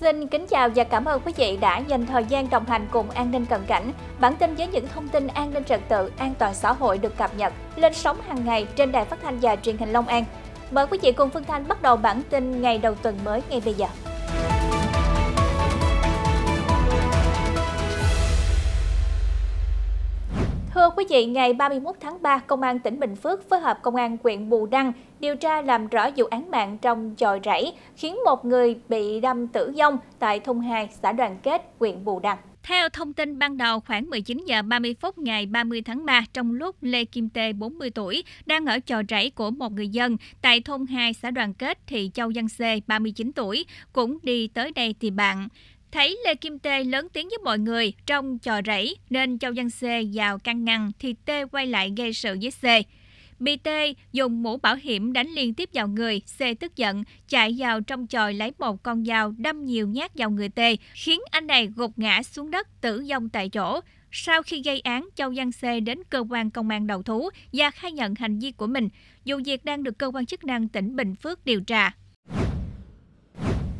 Xin kính chào và cảm ơn quý vị đã dành thời gian đồng hành cùng An ninh cận cảnh. Bản tin với những thông tin an ninh trật tự, an toàn xã hội được cập nhật lên sóng hàng ngày trên đài phát thanh và truyền hình Long An. Mời quý vị cùng Phương Thanh bắt đầu bản tin ngày đầu tuần mới ngay bây giờ. Thưa quý vị, ngày 31 tháng 3, Công an tỉnh Bình Phước phối hợp Công an huyện Bù Đăng điều tra làm rõ vụ án mạng trong tròi rẫy khiến một người bị đâm tử vong tại thôn 2, xã Đoàn Kết, huyện Bù Đăng. Theo thông tin ban đầu, khoảng 19 giờ 30 phút ngày 30 tháng 3, trong lúc Lê Kim Tê, 40 tuổi, đang ở trò rẫy của một người dân tại thôn 2 xã Đoàn Kết thì Châu Văn Xê, 39 tuổi, cũng đi tới đây thì bạn. Thấy Lê Kim Tê lớn tiếng với mọi người trong trò rẫy nên Châu Văn Xê vào căn ngăn thì Tê quay lại gây sự với Xê. Bị Tê dùng mũ bảo hiểm đánh liên tiếp vào người, Xê tức giận, chạy vào trong chòi lấy một con dao đâm nhiều nhát vào người Tê, khiến anh này gục ngã xuống đất tử vong tại chỗ. Sau khi gây án, Châu Văn Xê đến cơ quan công an đầu thú và khai nhận hành vi của mình. Vụ việc đang được cơ quan chức năng tỉnh Bình Phước điều tra.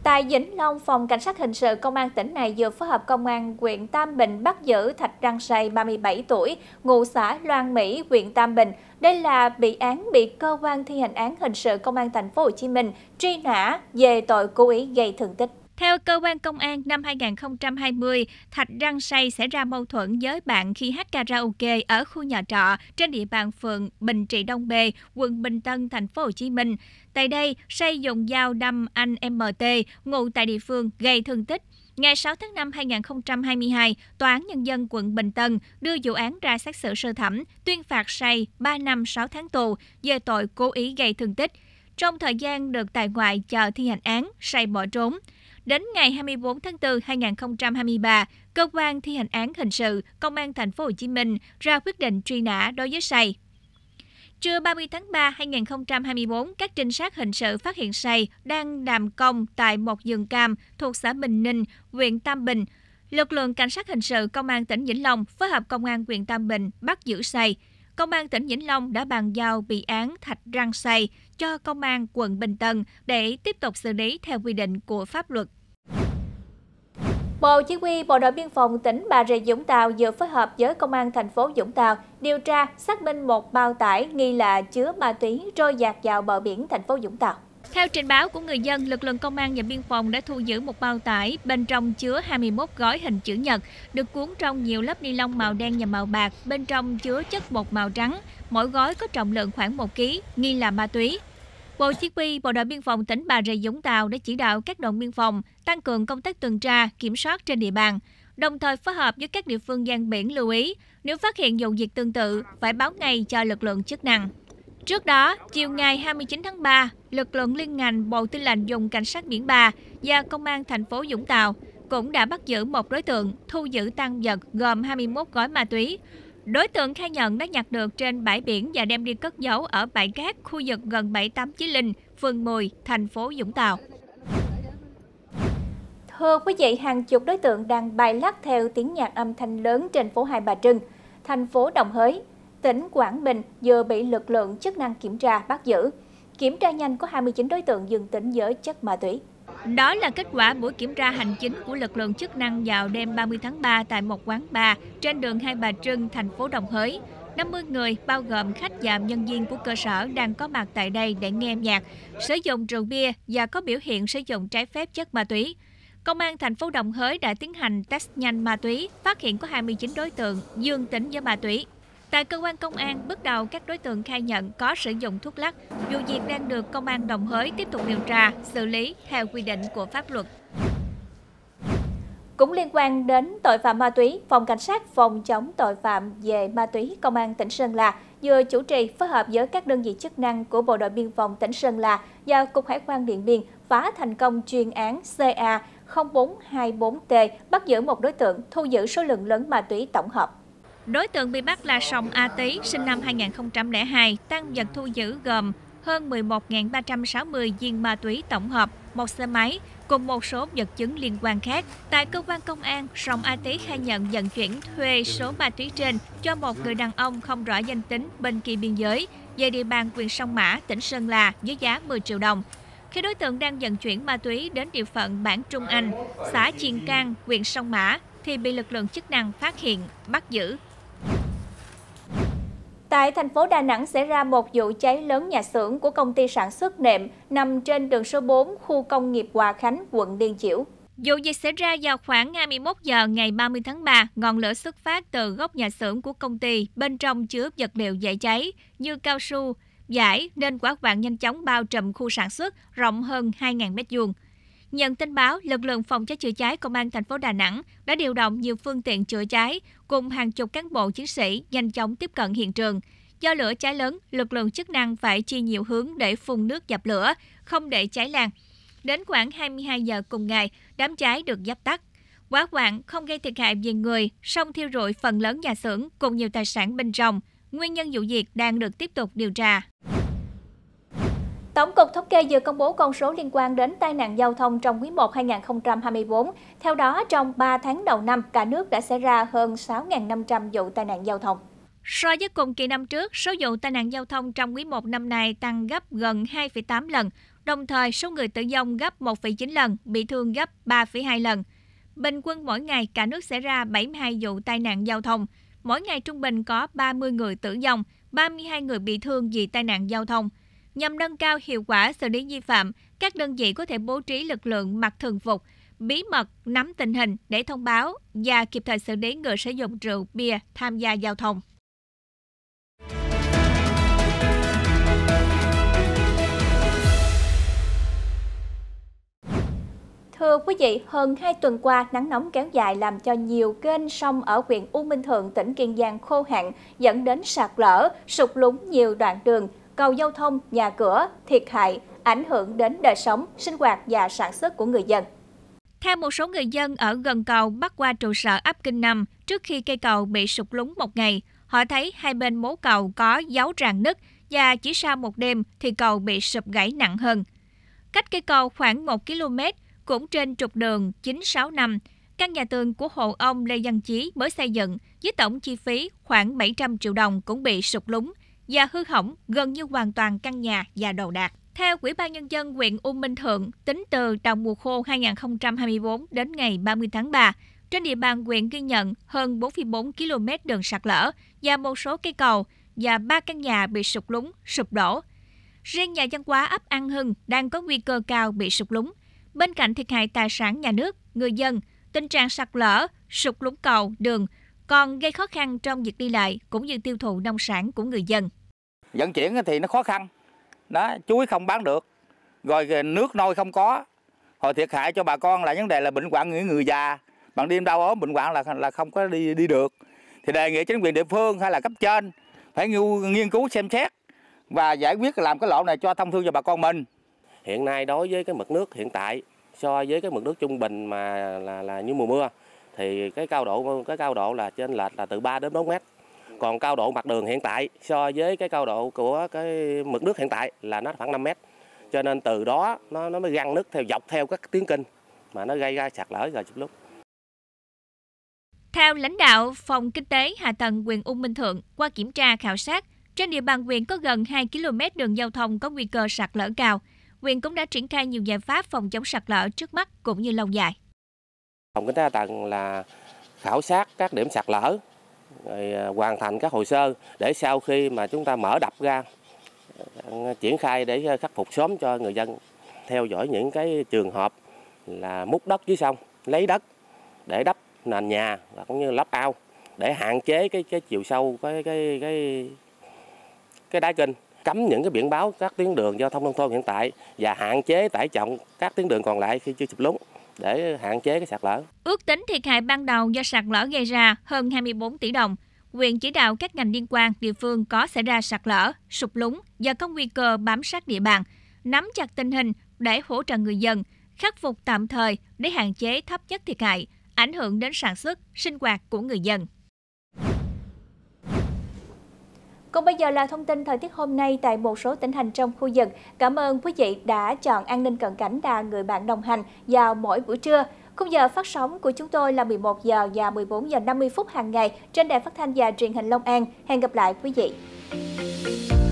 Tại Vĩnh Long, Phòng Cảnh sát Hình sự Công an tỉnh này vừa phối hợp Công an huyện Tam Bình bắt giữ Thạch Đăng Say, 37 tuổi, ngụ xã Loan Mỹ, huyện Tam Bình. Đây là bị án bị cơ quan thi hành án hình sự Công an thành phố Hồ Chí Minh truy nã về tội cố ý gây thương tích. Theo cơ quan công an, năm 2020, Thạch Răng Say xảy ra mâu thuẫn với bạn khi hát karaoke ở khu nhà trọ trên địa bàn phường Bình Trị Đông Bê, quận Bình Tân, thành phố Hồ Chí Minh. Tại đây, Say dùng dao đâm anh MT, ngụ tại địa phương, gây thương tích. Ngày 6 tháng 5 2022, Tòa án Nhân dân quận Bình Tân đưa vụ án ra xét xử sơ thẩm, tuyên phạt Say 3 năm 6 tháng tù về tội cố ý gây thương tích. Trong thời gian được tại ngoại chờ thi hành án, Say bỏ trốn. Đến ngày 24 tháng 4 năm 2023, cơ quan thi hành án hình sự Công an thành phố Hồ Chí Minh ra quyết định truy nã đối với Say. Trưa 30 tháng 3 năm 2024, các trinh sát hình sự phát hiện Say đang làm công tại một vườn cam thuộc xã Bình Ninh, huyện Tam Bình. Lực lượng cảnh sát hình sự công an tỉnh Vĩnh Long phối hợp công an huyện Tam Bình bắt giữ Say. Công an tỉnh Vĩnh Long đã bàn giao bị án Thạch Răng Say cho Công an quận Bình Tân để tiếp tục xử lý theo quy định của pháp luật. Bộ Chỉ huy Bộ đội Biên phòng tỉnh Bà Rịa Vũng Tàu vừa phối hợp với Công an thành phố Vũng Tàu điều tra xác minh một bao tải nghi là chứa ma túy trôi dạt vào bờ biển thành phố Vũng Tàu. Theo trình báo của người dân, lực lượng công an và biên phòng đã thu giữ một bao tải bên trong chứa 21 gói hình chữ nhật, được cuốn trong nhiều lớp ni lông màu đen và màu bạc, bên trong chứa chất bột màu trắng. Mỗi gói có trọng lượng khoảng 1 kg, nghi là ma túy. Bộ Chỉ huy Bộ đội Biên phòng tỉnh Bà Rịa Vũng Tàu đã chỉ đạo các đồn biên phòng tăng cường công tác tuần tra, kiểm soát trên địa bàn, đồng thời phối hợp với các địa phương gian biển lưu ý, nếu phát hiện vụ việc tương tự phải báo ngay cho lực lượng chức năng. Trước đó, chiều ngày 29 tháng 3, lực lượng liên ngành Bộ Tư lệnh Dùng Cảnh sát Biển Bà và Công an thành phố Dũng Tàu cũng đã bắt giữ một đối tượng thu giữ tăng vật gồm 21 gói ma túy. Đối tượng khai nhận đã nhặt được trên bãi biển và đem đi cất giấu ở bãi cát khu vực gần 78 Chí Linh, phường 10, thành phố Dũng Tàu. Thưa quý vị, hàng chục đối tượng đang bài lắc theo tiếng nhạc âm thanh lớn trên phố Hai Bà Trưng, thành phố Đồng Hới, tỉnh Quảng Bình vừa bị lực lượng chức năng kiểm tra bắt giữ. Kiểm tra nhanh có 29 đối tượng dương tính với chất ma túy. Đó là kết quả buổi kiểm tra hành chính của lực lượng chức năng vào đêm 30 tháng 3 tại một quán bar trên đường Hai Bà Trưng, thành phố Đồng Hới. 50 người bao gồm khách và nhân viên của cơ sở đang có mặt tại đây để nghe nhạc, sử dụng rượu bia và có biểu hiện sử dụng trái phép chất ma túy. Công an thành phố Đồng Hới đã tiến hành test nhanh ma túy, phát hiện có 29 đối tượng dương tính với ma túy. Tại cơ quan công an, bước đầu các đối tượng khai nhận có sử dụng thuốc lắc, vụ việc đang được công an Đồng Hới tiếp tục điều tra, xử lý theo quy định của pháp luật. Cũng liên quan đến tội phạm ma túy, Phòng Cảnh sát Phòng chống tội phạm về ma túy Công an tỉnh Sơn La vừa chủ trì phối hợp với các đơn vị chức năng của Bộ đội Biên phòng tỉnh Sơn La và Cục Hải quan Điện Biên phá thành công chuyên án CA 0424T bắt giữ một đối tượng thu giữ số lượng lớn ma túy tổng hợp. Đối tượng bị bắt là Sòng A Tý, sinh năm 2002, tăng vật thu giữ gồm hơn 11.360 viên ma túy tổng hợp, một xe máy cùng một số vật chứng liên quan khác. Tại cơ quan công an, Sòng A Tý khai nhận vận chuyển thuê số ma túy trên cho một người đàn ông không rõ danh tính bên kia biên giới về địa bàn huyện Sông Mã, tỉnh Sơn La với giá 10 triệu đồng. Khi đối tượng đang vận chuyển ma túy đến địa phận bản Trung Anh, xã Chiên Cang, huyện Sông Mã, thì bị lực lượng chức năng phát hiện, bắt giữ. Tại thành phố Đà Nẵng xảy ra một vụ cháy lớn nhà xưởng của công ty sản xuất nệm nằm trên đường số 4, khu công nghiệp Hòa Khánh, quận Liên Chiểu. Vụ việc xảy ra vào khoảng 21 giờ ngày 30 tháng 3, ngọn lửa xuất phát từ góc nhà xưởng của công ty, bên trong chứa vật liệu dễ cháy như cao su, giải nên quả quạng nhanh chóng bao trùm khu sản xuất rộng hơn 2.000 mét vuông. Nhận tin báo, lực lượng phòng cháy chữa cháy công an thành phố Đà Nẵng đã điều động nhiều phương tiện chữa cháy cùng hàng chục cán bộ chiến sĩ nhanh chóng tiếp cận hiện trường. Do lửa cháy lớn, lực lượng chức năng phải chia nhiều hướng để phun nước dập lửa, không để cháy lan. Đến khoảng 22 giờ cùng ngày, đám cháy được dập tắt. Quá quạng không gây thiệt hại về người, song thiêu rụi phần lớn nhà xưởng cùng nhiều tài sản bên trong. Nguyên nhân vụ việc đang được tiếp tục điều tra. Tổng cục Thống kê vừa công bố con số liên quan đến tai nạn giao thông trong quý 1 2024. Theo đó, trong 3 tháng đầu năm, cả nước đã xảy ra hơn 6.500 vụ tai nạn giao thông. So với cùng kỳ năm trước, số vụ tai nạn giao thông trong quý 1 năm nay tăng gấp gần 2,8 lần, đồng thời số người tử vong gấp 1,9 lần, bị thương gấp 3,2 lần. Bình quân mỗi ngày cả nước xảy ra 72 vụ tai nạn giao thông. Mỗi ngày trung bình có 30 người tử vong, 32 người bị thương vì tai nạn giao thông – Nhằm nâng cao hiệu quả xử lý vi phạm, các đơn vị có thể bố trí lực lượng mặc thường phục, bí mật nắm tình hình để thông báo và kịp thời xử lý người sử dụng rượu bia tham gia giao thông. Thưa quý vị, hơn 2 tuần qua, nắng nóng kéo dài làm cho nhiều kênh sông ở huyện U Minh Thượng, tỉnh Kiên Giang khô hạn, dẫn đến sạt lở, sụt lún nhiều đoạn đường, cầu giao thông, nhà cửa, thiệt hại, ảnh hưởng đến đời sống, sinh hoạt và sản xuất của người dân. Theo một số người dân ở gần cầu bắt qua trụ sở ấp Kinh Năm, trước khi cây cầu bị sụt lún một ngày, họ thấy hai bên mố cầu có dấu rạn nứt và chỉ sau một đêm thì cầu bị sụp gãy nặng hơn. Cách cây cầu khoảng 1 km, cũng trên trục đường 965, căn nhà tường của hộ ông Lê Văn Chí mới xây dựng với tổng chi phí khoảng 700 triệu đồng cũng bị sụp lún và hư hỏng gần như hoàn toàn căn nhà và đồ đạc. Theo Ủy ban Nhân dân huyện U Minh Thượng, tính từ đầu mùa khô 2024 đến ngày 30 tháng 3, trên địa bàn huyện ghi nhận hơn 4,4 km đường sạt lở và một số cây cầu và ba căn nhà bị sụp lún, sụp đổ. Riêng nhà dân quá ấp An Hưng đang có nguy cơ cao bị sụp lún. Bên cạnh thiệt hại tài sản nhà nước, người dân, tình trạng sạt lở, sụp lún cầu, đường còn gây khó khăn trong việc đi lại cũng như tiêu thụ nông sản của người dân. Vận chuyển thì nó khó khăn, đó chuối không bán được, rồi nước nôi không có, hồi thiệt hại cho bà con là vấn đề là bệnh hoạn những người già, bằng đêm đau ốm bệnh hoạn là là không có đi đi được. Thì đề nghị chính quyền địa phương hay là cấp trên phải nghiên cứu xem xét và giải quyết làm cái lộ này cho thông thương cho bà con mình. Hiện nay đối với cái mực nước hiện tại so với cái mực nước trung bình mà là là như mùa mưa thì cái cao độ cái cao độ là trên lệch là từ 3 đến 4 mét còn cao độ mặt đường hiện tại so với cái cao độ của cái mực nước hiện tại là nó khoảng 5 mét cho nên từ đó nó nó mới găng nước theo dọc theo các tuyến kênh mà nó gây ra sạt lở rồi chụp lúc theo lãnh đạo Phòng Kinh tế Hạ tầng quyền Ung Minh Thượng, qua kiểm tra khảo sát, trên địa bàn quyền có gần 2 km đường giao thông có nguy cơ sạt lở cao. quyền cũng đã triển khai nhiều giải pháp phòng chống sạt lở trước mắt cũng như lâu dài phòng kinh tế hạ tầng là khảo sát các điểm sạt lở rồi à, hoàn thành các hồ sơ để sau khi mà chúng ta mở đập ra à, triển khai để khắc phục sớm cho người dân theo dõi những cái trường hợp là múc đất dưới sông lấy đất để đắp nền nhà và cũng như lắp ao để hạn chế cái cái chiều sâu cái cái cái cái đáy kênh cấm những cái biển báo các tuyến đường giao thông nông thôn hiện tại và hạn chế tải trọng các tuyến đường còn lại khi chưa sụp lún để hạn chế cái sạt lở. Ước tính thiệt hại ban đầu do sạt lở gây ra hơn 24 tỷ đồng. Quyền chỉ đạo các ngành liên quan địa phương có xảy ra sạt lở, sụp lúng do có nguy cơ bám sát địa bàn, nắm chặt tình hình để hỗ trợ người dân, khắc phục tạm thời để hạn chế thấp nhất thiệt hại, ảnh hưởng đến sản xuất, sinh hoạt của người dân. Còn bây giờ là thông tin thời tiết hôm nay tại một số tỉnh thành trong khu vực. Cảm ơn quý vị đã chọn an ninh cận cảnh là người bạn đồng hành vào mỗi buổi trưa. Khung giờ phát sóng của chúng tôi là 11 giờ và 14 giờ 50 phút hàng ngày trên đài phát thanh và truyền hình Long An. Hẹn gặp lại quý vị.